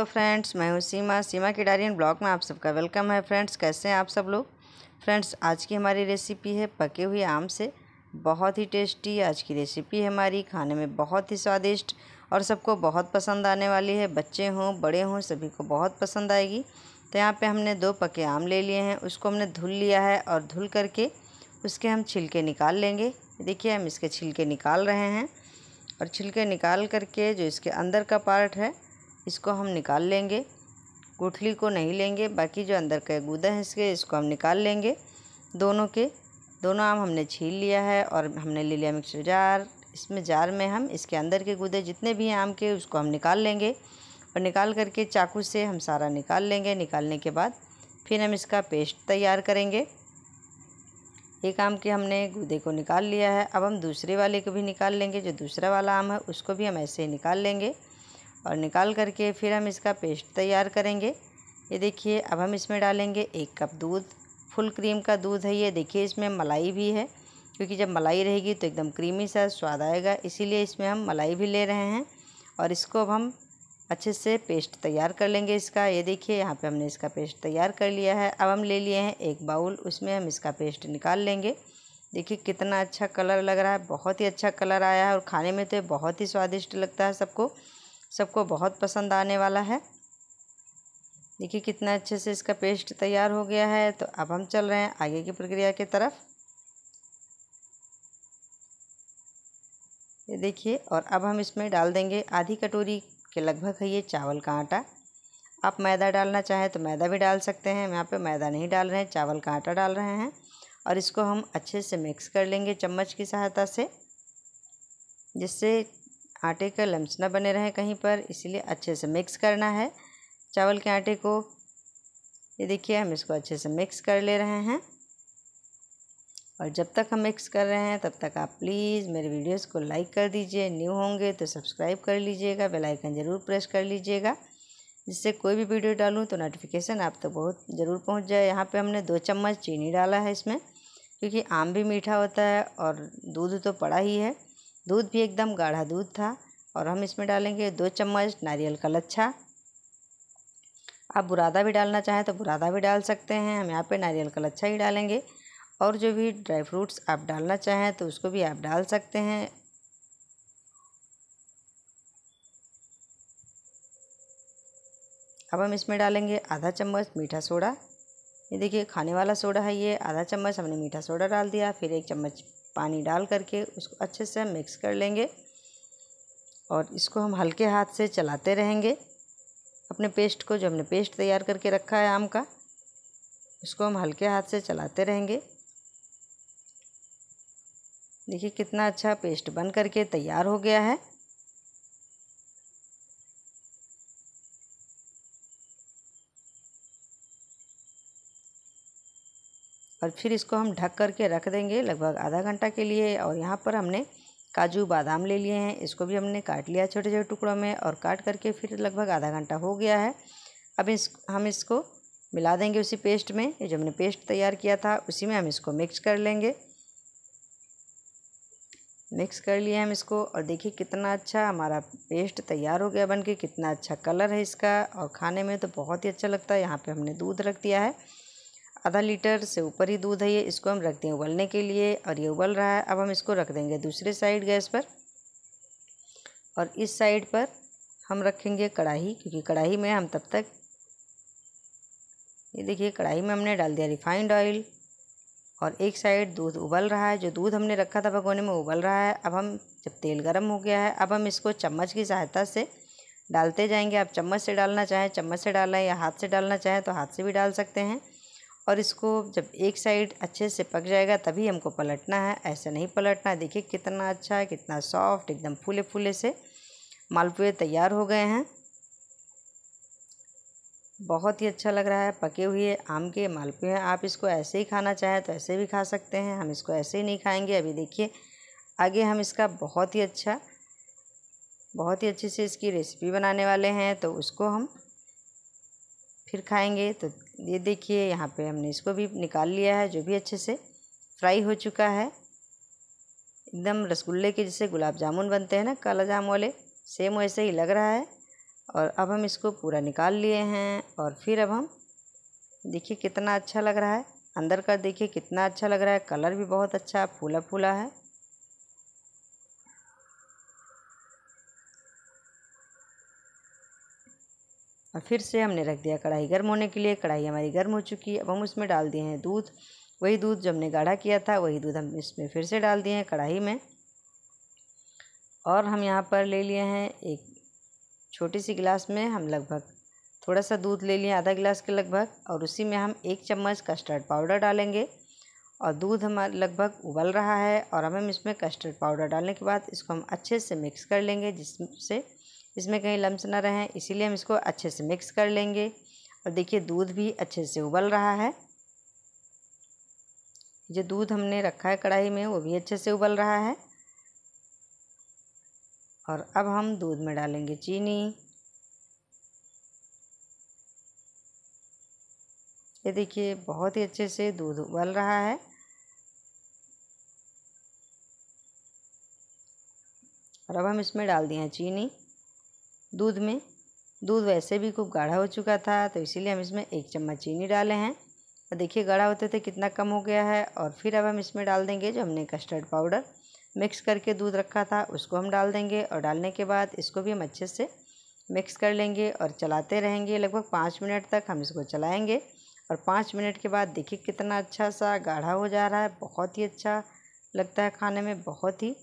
तो फ्रेंड्स मैं हूँ सीमा सीमा की डायरी ब्लॉग में आप सबका वेलकम है फ्रेंड्स कैसे हैं आप सब लोग फ्रेंड्स आज की हमारी रेसिपी है पके हुए आम से बहुत ही टेस्टी आज की रेसिपी है हमारी खाने में बहुत ही स्वादिष्ट और सबको बहुत पसंद आने वाली है बच्चे हों बड़े हों सभी को बहुत पसंद आएगी तो यहाँ पर हमने दो पके आम ले लिए हैं उसको हमने धुल लिया है और धुल करके उसके हम छिलके निकाल लेंगे देखिए हम इसके छिलके निकाल रहे हैं और छिलके निकाल करके जो इसके अंदर का पार्ट है इसको हम निकाल लेंगे गुठली को नहीं लेंगे बाकी जो अंदर का गूदा है इसके इसको हम निकाल लेंगे दोनों के दोनों आम हमने छील लिया है और हमने ले लिया मिक्सर जार इसमें जार में हम इसके अंदर के गूदे जितने भी हैं आम के उसको हम निकाल लेंगे और निकाल करके चाकू से हम सारा निकाल लेंगे निकालने के बाद फिर हम इसका पेस्ट तैयार करेंगे एक आम के हमने गूदे को निकाल लिया है अब हम दूसरे वाले को भी निकाल लेंगे जो दूसरा वाला आम है उसको भी हम ऐसे ही निकाल लेंगे और निकाल करके फिर हम इसका पेस्ट तैयार करेंगे ये देखिए अब हम इसमें डालेंगे एक कप दूध फुल क्रीम का दूध है ये देखिए इसमें मलाई भी है क्योंकि जब मलाई रहेगी तो एकदम क्रीमी सा स्वाद आएगा इसीलिए इसमें हम मलाई भी ले रहे हैं और इसको अब हम अच्छे से पेस्ट तैयार कर लेंगे इसका ये देखिए यहाँ पे हमने इसका पेस्ट तैयार कर लिया है अब हम ले लिए हैं एक बाउल उसमें हम इसका पेस्ट निकाल लेंगे देखिए कितना अच्छा कलर लग रहा है बहुत ही अच्छा कलर आया है और खाने में तो बहुत ही स्वादिष्ट लगता है सबको सबको बहुत पसंद आने वाला है देखिए कितना अच्छे से इसका पेस्ट तैयार हो गया है तो अब हम चल रहे हैं आगे की प्रक्रिया की तरफ ये देखिए और अब हम इसमें डाल देंगे आधी कटोरी के लगभग है ये चावल का आटा आप मैदा डालना चाहें तो मैदा भी डाल सकते हैं हम यहाँ पे मैदा नहीं डाल रहे हैं चावल का आटा डाल रहे हैं और इसको हम अच्छे से मिक्स कर लेंगे चम्मच की सहायता से जिससे आटे का लम्स ना बने रहे कहीं पर इसलिए अच्छे से मिक्स करना है चावल के आटे को ये देखिए हम इसको अच्छे से मिक्स कर ले रहे हैं और जब तक हम मिक्स कर रहे हैं तब तक आप प्लीज़ मेरे वीडियोस को लाइक कर दीजिए न्यू होंगे तो सब्सक्राइब कर लीजिएगा बेल आइकन ज़रूर प्रेस कर लीजिएगा जिससे कोई भी वीडियो डालूँ तो नोटिफिकेशन आप तक तो बहुत ज़रूर पहुँच जाए यहाँ पर हमने दो चम्मच चीनी डाला है इसमें क्योंकि आम भी मीठा होता है और दूध तो पड़ा ही है दूध भी एकदम गाढ़ा दूध था और हम इसमें डालेंगे दो चम्मच नारियल का लच्छा आप बुरादा भी डालना चाहें तो बुरादा भी डाल सकते हैं हम यहाँ पे नारियल का लच्छा ही डालेंगे और जो भी ड्राई फ्रूट्स आप डालना चाहें तो उसको भी आप डाल सकते हैं अब हम इसमें डालेंगे आधा चम्मच मीठा सोडा ये देखिए खाने वाला सोडा है ये आधा चम्मच हमने मीठा सोडा डाल दिया फिर एक चम्मच पानी डाल करके उसको अच्छे से हम मिक्स कर लेंगे और इसको हम हल्के हाथ से चलाते रहेंगे अपने पेस्ट को जो हमने पेस्ट तैयार करके रखा है आम का उसको हम हल्के हाथ से चलाते रहेंगे देखिए कितना अच्छा पेस्ट बन करके तैयार हो गया है और फिर इसको हम ढक करके रख देंगे लगभग आधा घंटा के लिए और यहाँ पर हमने काजू बादाम ले लिए हैं इसको भी हमने काट लिया छोटे छोटे टुकड़ों में और काट करके फिर लगभग आधा घंटा हो गया है अब इस हम इसको मिला देंगे उसी पेस्ट में जो हमने पेस्ट तैयार किया था उसी में हम इसको मिक्स कर लेंगे मिक्स कर लिए हम इसको और देखिए कितना अच्छा हमारा पेस्ट तैयार हो गया बन के कितना अच्छा कलर है इसका और खाने में तो बहुत ही अच्छा लगता है यहाँ पे हमने दूध रख दिया है आधा लीटर से ऊपर ही दूध है ये इसको हम रख दें उबलने के लिए और ये उबल रहा है अब हम इसको रख देंगे दूसरे साइड गैस पर और इस साइड पर हम रखेंगे कढ़ाई क्योंकि कढ़ाई में हम तब तक ये देखिए कढ़ाई में हमने डाल दिया रिफाइंड ऑयल और एक साइड दूध उबल रहा है जो दूध हमने रखा था भगोने में उबल रहा है अब हम जब तेल गर्म हो गया है अब हम इसको चम्मच की सहायता से डालते जाएंगे आप चम्मच से डालना चाहें चम्मच से डालना या हाथ से डालना चाहें तो हाथ से भी डाल सकते हैं और इसको जब एक साइड अच्छे से पक जाएगा तभी हमको पलटना है ऐसे नहीं पलटना है देखिए कितना अच्छा है कितना सॉफ्ट एकदम फूले फूले से मालपुए तैयार हो गए हैं बहुत ही अच्छा लग रहा है पके हुए आम के मालपुए हैं आप इसको ऐसे ही खाना चाहें तो ऐसे भी खा सकते हैं हम इसको ऐसे ही नहीं खाएंगे अभी देखिए आगे हम इसका बहुत ही अच्छा बहुत ही अच्छे से इसकी रेसिपी बनाने वाले हैं तो उसको हम फिर खाएंगे तो ये देखिए यहाँ पे हमने इसको भी निकाल लिया है जो भी अच्छे से फ्राई हो चुका है एकदम रसगुल्ले के जैसे गुलाब जामुन बनते हैं ना काला जाम वाले सेम वैसे ही लग रहा है और अब हम इसको पूरा निकाल लिए हैं और फिर अब हम देखिए कितना अच्छा लग रहा है अंदर का देखिए कितना अच्छा लग रहा है कलर भी बहुत अच्छा फूला फूला है और फिर से हमने रख दिया कढ़ाई गर्म होने के लिए कढ़ाई हमारी गर्म हो चुकी है अब हम उसमें डाल दिए हैं दूध वही दूध जो हमने गाढ़ा किया था वही दूध हम इसमें फिर से डाल दिए हैं कढ़ाई में और हम यहाँ पर ले लिए हैं एक छोटी सी गिलास में हम लगभग थोड़ा सा दूध ले लिए आधा गिलास के लगभग और उसी में हम एक चम्मच कस्टर्ड पाउडर डालेंगे और दूध हमारा लगभग उबल रहा है और हम इसमें कस्टर्ड पाउडर डालने के बाद इसको हम अच्छे से मिक्स कर लेंगे जिससे इसमें कहीं लम्स ना रहें इसीलिए हम इसको अच्छे से मिक्स कर लेंगे और देखिए दूध भी अच्छे से उबल रहा है जो दूध हमने रखा है कढ़ाई में वो भी अच्छे से उबल रहा है और अब हम दूध में डालेंगे चीनी ये देखिए बहुत ही अच्छे से दूध उबल रहा है और अब हम इसमें डाल दिए हैं चीनी दूध में दूध वैसे भी खूब गाढ़ा हो चुका था तो इसीलिए हम इसमें एक चम्मच चीनी डाले हैं और देखिए गाढ़ा होते थे कितना कम हो गया है और फिर अब हम इसमें डाल देंगे जो हमने कस्टर्ड पाउडर मिक्स करके दूध रखा था उसको हम डाल देंगे और डालने के बाद इसको भी हम अच्छे से मिक्स कर लेंगे और चलाते रहेंगे लगभग पाँच मिनट तक हम इसको चलाएँगे और पाँच मिनट के बाद देखिए कितना अच्छा सा गाढ़ा हो जा रहा है बहुत ही अच्छा लगता है खाने में बहुत ही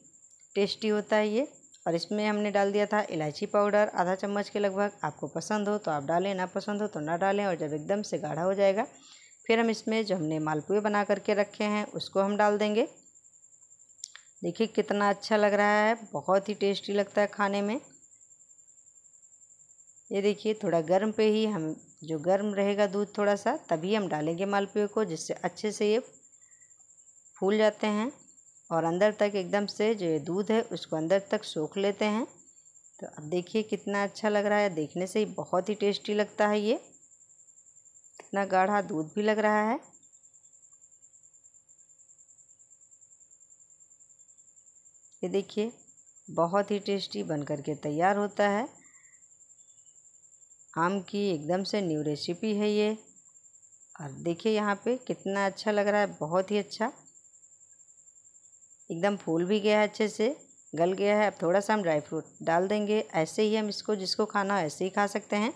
टेस्टी होता है ये और इसमें हमने डाल दिया था इलायची पाउडर आधा चम्मच के लगभग आपको पसंद हो तो आप डालें ना पसंद हो तो ना डालें और जब एकदम से गाढ़ा हो जाएगा फिर हम इसमें जो हमने मालपुए बना करके रखे हैं उसको हम डाल देंगे देखिए कितना अच्छा लग रहा है बहुत ही टेस्टी लगता है खाने में ये देखिए थोड़ा गर्म पे ही हम जो गर्म रहेगा दूध थोड़ा सा तभी हम डालेंगे मालपुए को जिससे अच्छे से ये फूल जाते हैं और अंदर तक एकदम से जो ये दूध है उसको अंदर तक सोख लेते हैं तो अब देखिए कितना अच्छा लग रहा है देखने से ही बहुत ही टेस्टी लगता है ये कितना गाढ़ा दूध भी लग रहा है ये देखिए बहुत ही टेस्टी बन कर के तैयार होता है आम की एकदम से न्यू रेसिपी है ये और देखिए यहाँ पे कितना अच्छा लग रहा है बहुत ही अच्छा एकदम फूल भी गया है अच्छे से गल गया है अब थोड़ा सा हम ड्राई फ्रूट डाल देंगे ऐसे ही हम इसको जिसको खाना हो ऐसे ही खा सकते हैं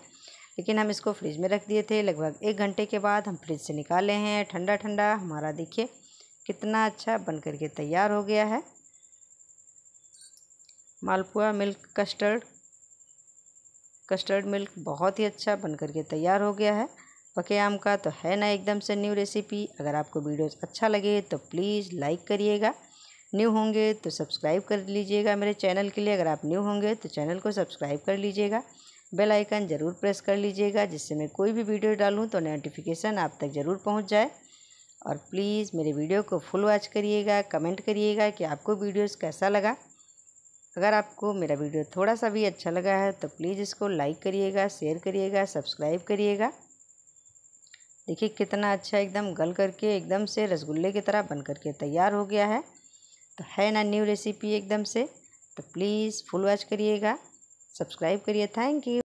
लेकिन हम इसको फ्रिज में रख दिए थे लगभग एक घंटे के बाद हम फ्रिज से निकाले हैं ठंडा ठंडा हमारा देखिए कितना अच्छा बन करके तैयार हो गया है malpua milk custard custard milk बहुत ही अच्छा बन करके तैयार हो गया है पके आम का तो है ना एकदम से न्यू रेसिपी अगर आपको वीडियोस अच्छा लगे तो प्लीज़ लाइक करिएगा न्यू होंगे तो सब्सक्राइब कर लीजिएगा मेरे चैनल के लिए अगर आप न्यू होंगे तो चैनल को सब्सक्राइब कर लीजिएगा बेल आइकन ज़रूर प्रेस कर लीजिएगा जिससे मैं कोई भी वीडियो डालूँ तो नोटिफिकेशन आप तक ज़रूर पहुँच जाए और प्लीज़ मेरे वीडियो को फुल वॉच करिएगा कमेंट करिएगा कि आपको वीडियोज़ कैसा लगा अगर आपको मेरा वीडियो थोड़ा सा भी अच्छा लगा है तो प्लीज़ इसको लाइक करिएगा शेयर करिएगा सब्सक्राइब करिएगा देखिए कितना अच्छा एकदम गल करके एकदम से रसगुल्ले की तरह बन करके तैयार हो गया है तो है ना न्यू रेसिपी एकदम से तो प्लीज़ फुल वॉच करिएगा सब्सक्राइब करिए थैंक यू